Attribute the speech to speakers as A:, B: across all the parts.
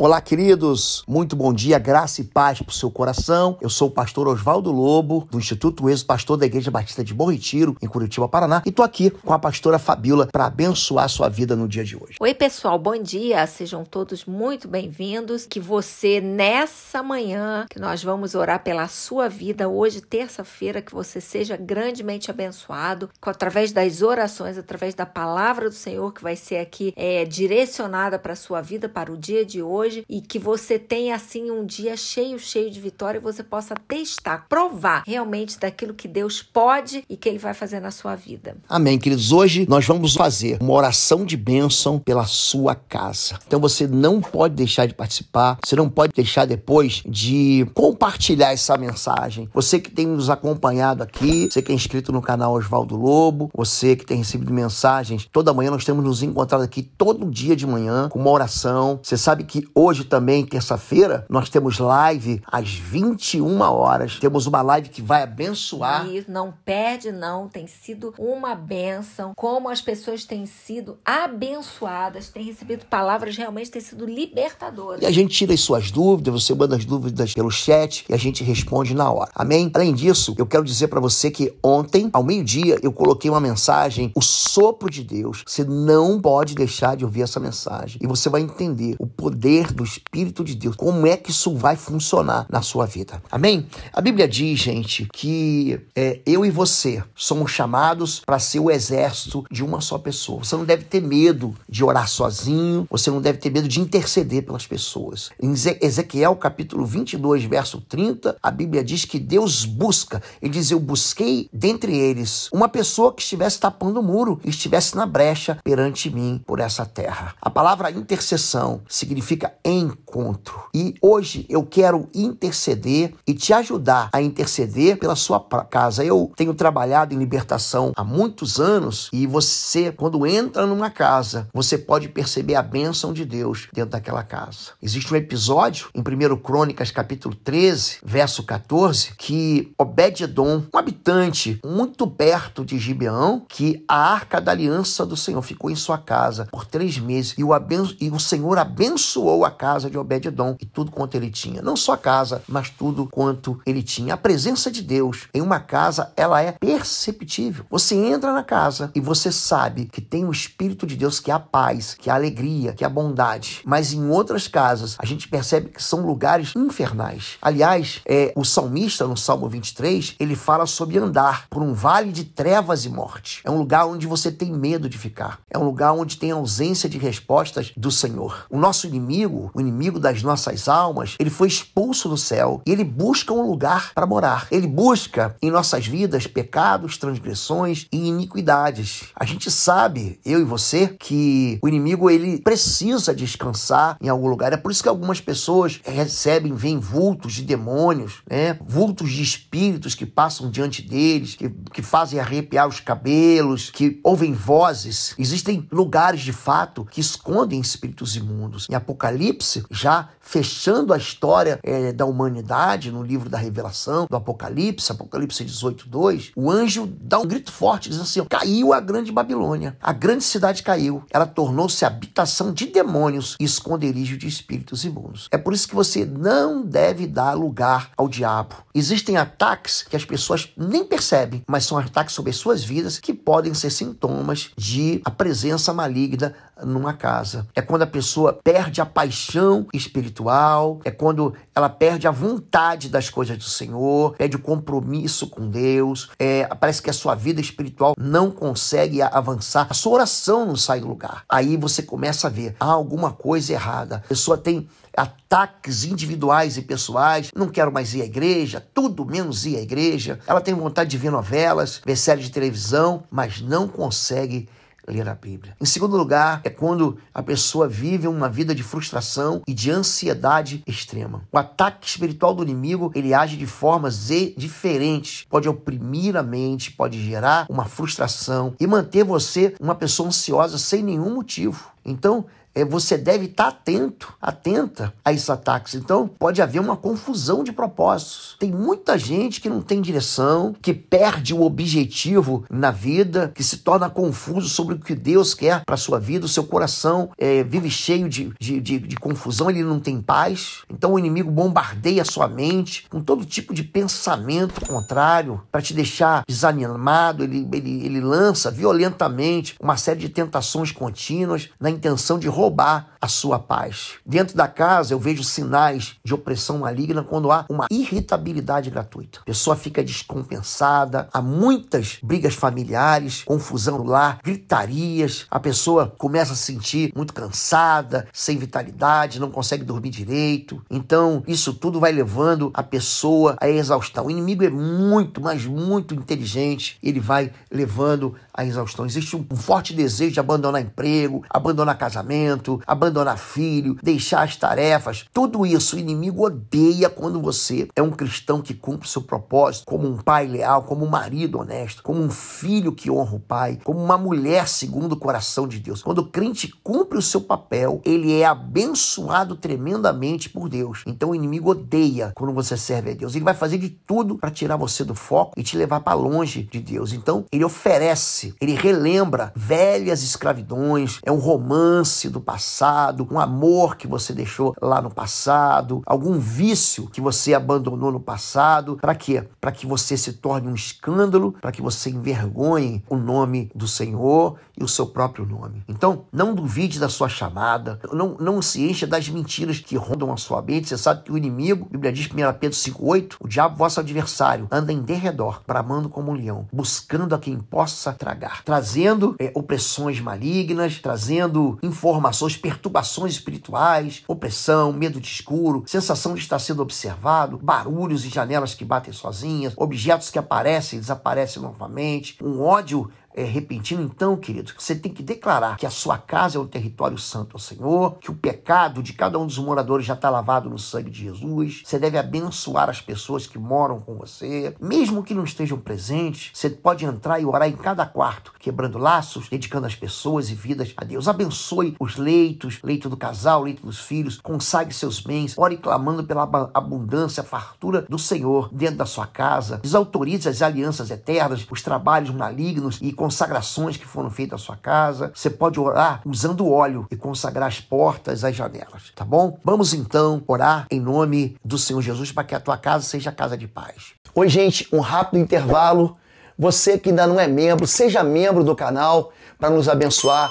A: Olá, queridos. Muito bom dia, graça e paz para o seu coração. Eu sou o pastor Oswaldo Lobo, do Instituto Ex, pastor da Igreja Batista de Bom Retiro, em Curitiba, Paraná, e tô aqui com a pastora Fabíola para abençoar a sua vida no dia de hoje.
B: Oi, pessoal. Bom dia. Sejam todos muito bem-vindos. Que você nessa manhã que nós vamos orar pela sua vida hoje, terça-feira, que você seja grandemente abençoado, através das orações, através da palavra do Senhor que vai ser aqui é, direcionada para a sua vida para o dia de hoje hoje e que você tenha assim um dia cheio, cheio de vitória e você possa testar, provar realmente daquilo que Deus pode e que ele vai fazer na sua vida.
A: Amém, queridos. Hoje nós vamos fazer uma oração de bênção pela sua casa. Então você não pode deixar de participar, você não pode deixar depois de compartilhar essa mensagem. Você que tem nos acompanhado aqui, você que é inscrito no canal Oswaldo Lobo, você que tem recebido mensagens, toda manhã nós temos nos encontrado aqui todo dia de manhã com uma oração. Você sabe que Hoje também, terça-feira, nós temos live às 21 horas. Temos uma live que vai abençoar.
B: E não perde não, tem sido uma bênção. Como as pessoas têm sido abençoadas, têm recebido palavras realmente têm sido libertadoras. E a gente
A: tira as suas dúvidas, você manda as dúvidas pelo chat e a gente responde na hora. Amém? Além disso, eu quero dizer para você que ontem, ao meio-dia, eu coloquei uma mensagem, o sopro de Deus. Você não pode deixar de ouvir essa mensagem e você vai entender o poder poder do Espírito de Deus. Como é que isso vai funcionar na sua vida? Amém? A Bíblia diz, gente, que é, eu e você somos chamados para ser o exército de uma só pessoa. Você não deve ter medo de orar sozinho, você não deve ter medo de interceder pelas pessoas. Em Ezequiel capítulo 22, verso 30, a Bíblia diz que Deus busca. Ele diz: Eu busquei dentre eles uma pessoa que estivesse tapando o muro, e estivesse na brecha perante mim por essa terra. A palavra intercessão significa encontro. E hoje eu quero interceder e te ajudar a interceder pela sua casa. Eu tenho trabalhado em libertação há muitos anos e você, quando entra numa casa, você pode perceber a bênção de Deus dentro daquela casa. Existe um episódio em 1 Crônicas, capítulo 13, verso 14, que Obed-Edom, um habitante muito perto de Gibeão, que a arca da aliança do Senhor ficou em sua casa por três meses e o, abenço... e o Senhor abençoou a casa de Obed-Edom e tudo quanto ele tinha. Não só a casa, mas tudo quanto ele tinha. A presença de Deus em uma casa, ela é perceptível. Você entra na casa e você sabe que tem o Espírito de Deus, que é a paz, que é a alegria, que é a bondade. Mas em outras casas, a gente percebe que são lugares infernais. Aliás, é, o salmista, no Salmo 23, ele fala sobre andar por um vale de trevas e morte. É um lugar onde você tem medo de ficar. É um lugar onde tem ausência de respostas do Senhor. O nosso inimigo inimigo, o inimigo das nossas almas, ele foi expulso do céu e ele busca um lugar para morar. Ele busca em nossas vidas pecados, transgressões e iniquidades. A gente sabe, eu e você, que o inimigo ele precisa descansar em algum lugar. É por isso que algumas pessoas recebem, vêm vultos de demônios, né? Vultos de espíritos que passam diante deles, que, que fazem arrepiar os cabelos, que ouvem vozes. Existem lugares de fato que escondem espíritos imundos. Em Apocalipse Apocalipse, já fechando a história é, da humanidade no livro da Revelação, do Apocalipse, Apocalipse 18, 2, o anjo dá um grito forte, diz assim: caiu a grande Babilônia, a grande cidade caiu, ela tornou-se habitação de demônios e esconderijo de espíritos imundos. É por isso que você não deve dar lugar ao diabo. Existem ataques que as pessoas nem percebem, mas são ataques sobre as suas vidas que podem ser sintomas de a presença maligna numa casa. É quando a pessoa perde a paixão paixão espiritual, é quando ela perde a vontade das coisas do Senhor, perde o compromisso com Deus, é, parece que a sua vida espiritual não consegue avançar, a sua oração não sai do lugar. Aí você começa a ver, há ah, alguma coisa errada. A pessoa tem ataques individuais e pessoais, não quero mais ir à igreja, tudo menos ir à igreja. Ela tem vontade de ver novelas, ver séries de televisão, mas não consegue ler a Bíblia. Em segundo lugar, é quando a pessoa vive uma vida de frustração e de ansiedade extrema. O ataque espiritual do inimigo, ele age de formas diferentes. Pode oprimir a mente, pode gerar uma frustração e manter você uma pessoa ansiosa sem nenhum motivo. Então, é, você deve estar atento, atenta a esses ataques. Então, pode haver uma confusão de propósitos. Tem muita gente que não tem direção, que perde o objetivo na vida, que se torna confuso sobre o que Deus quer para sua vida, o seu coração é, vive cheio de, de, de, de confusão, ele não tem paz. Então, o inimigo bombardeia a sua mente com todo tipo de pensamento contrário para te deixar desanimado, ele, ele, ele lança violentamente uma série de tentações contínuas na intenção de roubar roubar a sua paz. Dentro da casa eu vejo sinais de opressão maligna quando há uma irritabilidade gratuita. A pessoa fica descompensada, há muitas brigas familiares, confusão lá gritarias, a pessoa começa a se sentir muito cansada, sem vitalidade, não consegue dormir direito. Então, isso tudo vai levando a pessoa à exaustão. O inimigo é muito, mas muito inteligente, ele vai levando à exaustão. Existe um forte desejo de abandonar emprego, abandonar casamento, abandonar filho, deixar as tarefas. Tudo isso o inimigo odeia quando você é um cristão que cumpre seu propósito, como um pai leal, como um marido honesto, como um filho que honra o pai, como uma mulher segundo o coração de Deus. Quando o crente cumpre o seu papel, ele é abençoado tremendamente por Deus. Então o inimigo odeia quando você serve a Deus. Ele vai fazer de tudo para tirar você do foco e te levar para longe de Deus. Então ele oferece romance, ele relembra velhas escravidões, é um romance do passado, um amor que você deixou lá no passado, algum vício que você abandonou no passado, para quê? Para que você se torne um escândalo, para que você envergonhe o nome do Senhor e o seu próprio nome. Então, não duvide da sua chamada, não, não se encha das mentiras que rondam a sua mente. Você sabe que o inimigo, a Bíblia diz 1 Pedro 5,8, o diabo, vosso adversário, anda em derredor, bramando como um leão, buscando a quem possa tragar trazendo é, opressões malignas, trazendo informações, perturbações espirituais, opressão, medo de escuro, sensação de estar sendo observado, barulhos e janelas que batem sozinhas, objetos que aparecem e desaparecem novamente, um ódio é, repentino, então, queridos, você tem que declarar que a sua casa é um território santo ao Senhor, que o pecado de cada um dos moradores já está lavado no sangue de Jesus. Você deve abençoar as pessoas que moram com você, mesmo que não estejam presentes. Você pode entrar e orar em cada quarto, quebrando laços, dedicando as pessoas e vidas a Deus. Abençoe os leitos, leito do casal, leito dos filhos, consagre seus bens, ore clamando pela abundância, fartura do Senhor dentro da sua casa. Desautorize as alianças eternas, os trabalhos malignos e com consagrações que foram feitas à sua casa. Você pode orar usando óleo e consagrar as portas, as janelas, tá bom? Vamos então orar em nome do Senhor Jesus para que a tua casa seja casa de paz. Oi, gente, um rápido intervalo. Você que ainda não é membro, seja membro do canal para nos abençoar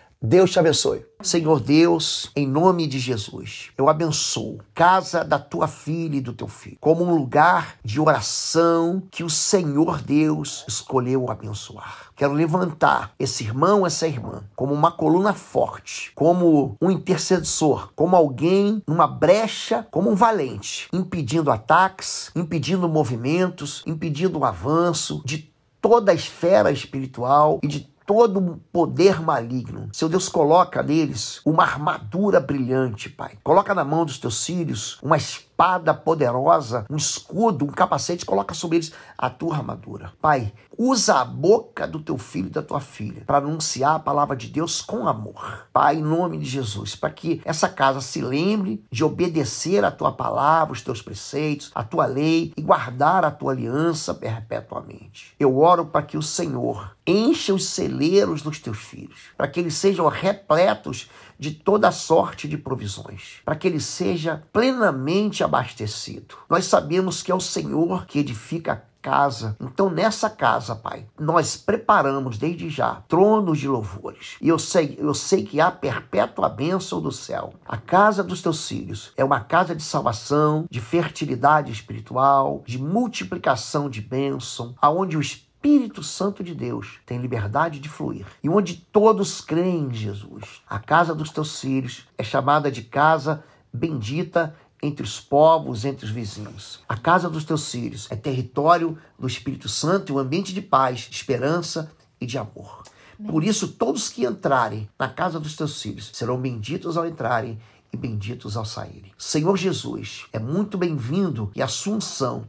A: Deus te abençoe. Senhor Deus, em nome de Jesus, eu abençoo casa da tua filha e do teu filho como um lugar de oração que o Senhor Deus escolheu abençoar. Quero levantar esse irmão, essa irmã, como uma coluna forte, como um intercessor, como alguém numa brecha, como um valente, impedindo ataques, impedindo movimentos, impedindo o avanço de toda a esfera espiritual e de todo poder maligno. Seu Deus, coloca neles uma armadura brilhante, Pai. Coloca na mão dos teus filhos uma espada espada poderosa, um escudo, um capacete, coloca sobre eles a tua armadura. Pai, usa a boca do teu filho e da tua filha para anunciar a palavra de Deus com amor. Pai, em nome de Jesus, para que essa casa se lembre de obedecer a tua palavra, os teus preceitos, a tua lei e guardar a tua aliança perpetuamente. Eu oro para que o Senhor encha os celeiros dos teus filhos, para que eles sejam repletos de toda sorte de provisões, para que ele seja plenamente abastecido. Nós sabemos que é o Senhor que edifica a casa. Então, nessa casa, Pai, nós preparamos desde já tronos de louvores. E eu sei, eu sei que há perpétua bênção do céu. A casa dos teus filhos é uma casa de salvação, de fertilidade espiritual, de multiplicação de bênção, aonde o Espírito Espírito Santo de Deus tem liberdade de fluir. E onde todos creem em Jesus. A casa dos teus filhos é chamada de casa bendita entre os povos, entre os vizinhos. A casa dos teus filhos é território do Espírito Santo e um ambiente de paz, esperança e de amor. Por isso, todos que entrarem na casa dos teus filhos serão benditos ao entrarem e benditos ao saírem. Senhor Jesus é muito bem-vindo e a sua unção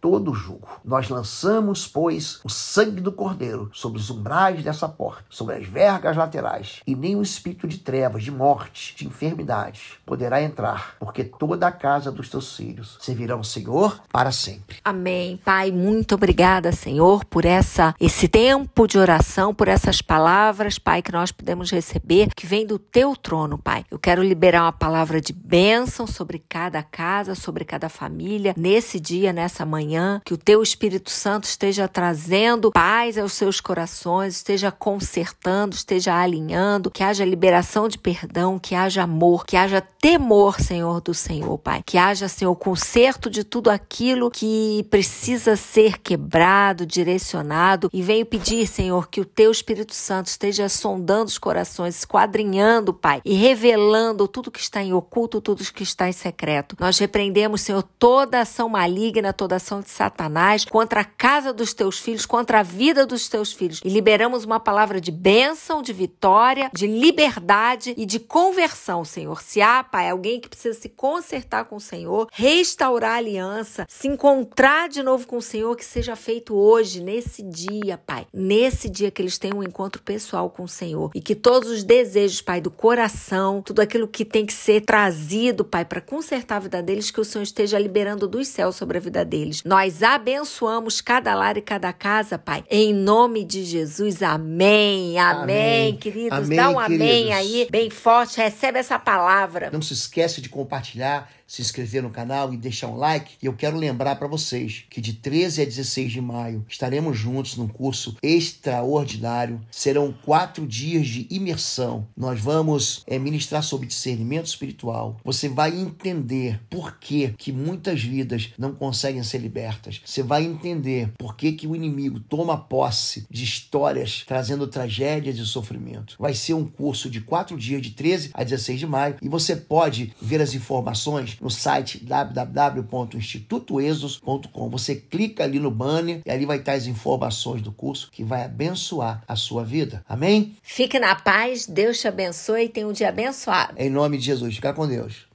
A: todo o jugo. Nós lançamos, pois, o sangue do Cordeiro sobre os umbrais dessa porta, sobre as vergas laterais, e nem espírito de trevas, de morte, de enfermidade poderá entrar, porque toda a casa dos teus filhos servirá ao Senhor para sempre.
B: Amém. Pai, muito obrigada, Senhor, por essa esse tempo de oração, por essas palavras, Pai, que nós podemos receber, que vem do teu trono, Pai. Eu quero liberar liberar uma palavra de bênção sobre cada casa, sobre cada família, nesse dia, nessa manhã, que o teu Espírito Santo esteja trazendo paz aos seus corações, esteja consertando, esteja alinhando, que haja liberação de perdão, que haja amor, que haja temor, Senhor do Senhor, Pai, que haja, Senhor, conserto de tudo aquilo que precisa ser quebrado, direcionado, e venho pedir, Senhor, que o teu Espírito Santo esteja sondando os corações, esquadrinhando, Pai, e revelando tudo que está em oculto, tudo que está em secreto. Nós repreendemos, Senhor, toda ação maligna, toda ação de Satanás contra a casa dos teus filhos, contra a vida dos teus filhos. E liberamos uma palavra de bênção, de vitória, de liberdade e de conversão, Senhor. Se há, Pai, alguém que precisa se consertar com o Senhor, restaurar a aliança, se encontrar de novo com o Senhor, que seja feito hoje, nesse dia, Pai. Nesse dia que eles tenham um encontro pessoal com o Senhor. E que todos os desejos, Pai, do coração, tudo aquilo que que tem que ser trazido, Pai, para consertar a vida deles, que o Senhor esteja liberando dos céus sobre a vida deles. Nós abençoamos cada lar e cada casa, Pai, em nome de Jesus. Amém. Amém, amém. queridos. Amém, Dá um queridos. amém aí, bem forte. Recebe essa palavra. Não
A: se esquece de compartilhar se inscrever no canal e deixar um like. E eu quero lembrar para vocês que de 13 a 16 de maio estaremos juntos num curso extraordinário. Serão quatro dias de imersão. Nós vamos é, ministrar sobre discernimento discernimento espiritual, você vai entender por que, que muitas vidas não conseguem ser libertas. Você vai entender por que, que o inimigo toma posse de histórias trazendo tragédias e sofrimento. Vai ser um curso de quatro dias, de 13 a 16 de maio, e você pode ver as informações no site www.institutoexos.com. Você clica ali no banner e ali vai estar as informações do curso que vai abençoar a sua vida. Amém?
B: Fique na paz, Deus te abençoe e tenha um dia abençoado.
A: Em nome de Jesus. Fica com Deus.